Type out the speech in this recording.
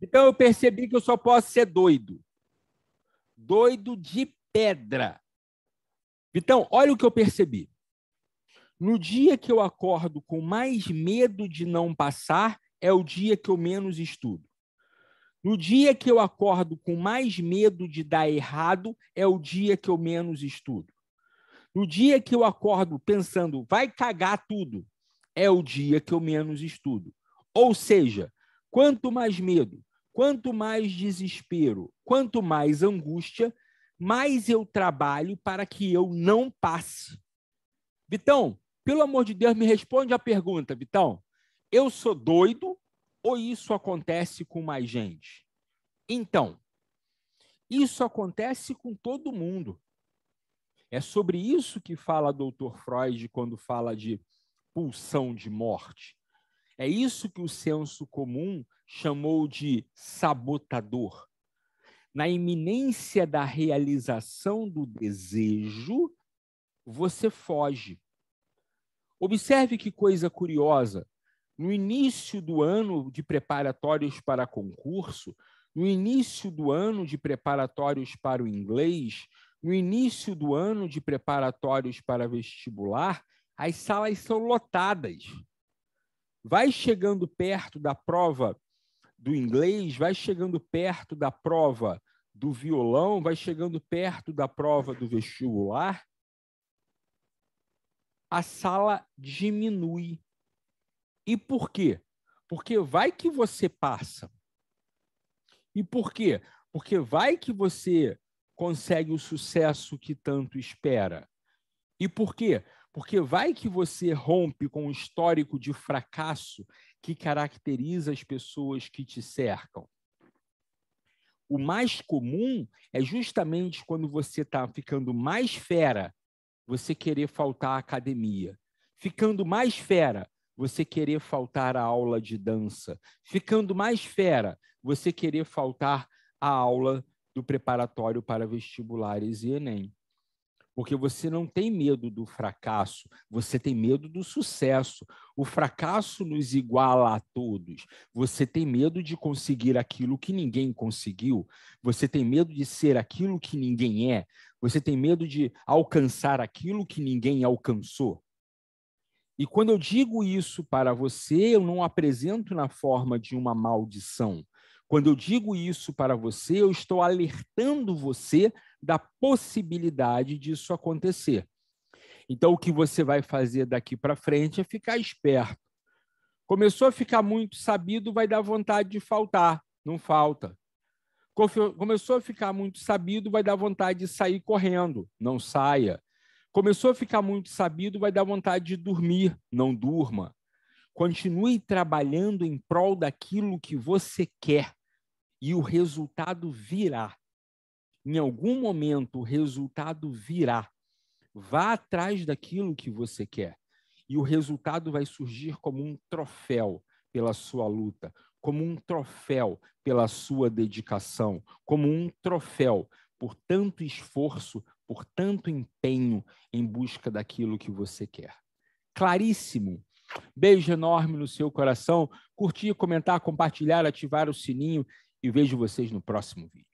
Então eu percebi que eu só posso ser doido. Doido de pedra. Então, olha o que eu percebi. No dia que eu acordo com mais medo de não passar, é o dia que eu menos estudo. No dia que eu acordo com mais medo de dar errado, é o dia que eu menos estudo. No dia que eu acordo pensando, vai cagar tudo, é o dia que eu menos estudo. Ou seja, quanto mais medo, Quanto mais desespero, quanto mais angústia, mais eu trabalho para que eu não passe. Vitão, pelo amor de Deus, me responde a pergunta, Vitão. Eu sou doido ou isso acontece com mais gente? Então, isso acontece com todo mundo. É sobre isso que fala Dr. Freud quando fala de pulsão de morte. É isso que o senso comum chamou de sabotador. Na iminência da realização do desejo, você foge. Observe que coisa curiosa. No início do ano de preparatórios para concurso, no início do ano de preparatórios para o inglês, no início do ano de preparatórios para vestibular, as salas são lotadas vai chegando perto da prova do inglês, vai chegando perto da prova do violão, vai chegando perto da prova do vestibular, a sala diminui. E por quê? Porque vai que você passa. E por quê? Porque vai que você consegue o sucesso que tanto espera. E por quê? Porque vai que você rompe com o um histórico de fracasso que caracteriza as pessoas que te cercam. O mais comum é justamente quando você está ficando mais fera, você querer faltar à academia. Ficando mais fera, você querer faltar à aula de dança. Ficando mais fera, você querer faltar à aula do preparatório para vestibulares e Enem porque você não tem medo do fracasso, você tem medo do sucesso. O fracasso nos iguala a todos. Você tem medo de conseguir aquilo que ninguém conseguiu, você tem medo de ser aquilo que ninguém é, você tem medo de alcançar aquilo que ninguém alcançou. E quando eu digo isso para você, eu não apresento na forma de uma maldição. Quando eu digo isso para você, eu estou alertando você da possibilidade disso acontecer. Então, o que você vai fazer daqui para frente é ficar esperto. Começou a ficar muito sabido, vai dar vontade de faltar, não falta. Começou a ficar muito sabido, vai dar vontade de sair correndo, não saia. Começou a ficar muito sabido, vai dar vontade de dormir, não durma. Continue trabalhando em prol daquilo que você quer e o resultado virá em algum momento o resultado virá. Vá atrás daquilo que você quer. E o resultado vai surgir como um troféu pela sua luta, como um troféu pela sua dedicação, como um troféu por tanto esforço, por tanto empenho em busca daquilo que você quer. Claríssimo. Beijo enorme no seu coração. Curtir, comentar, compartilhar, ativar o sininho e vejo vocês no próximo vídeo.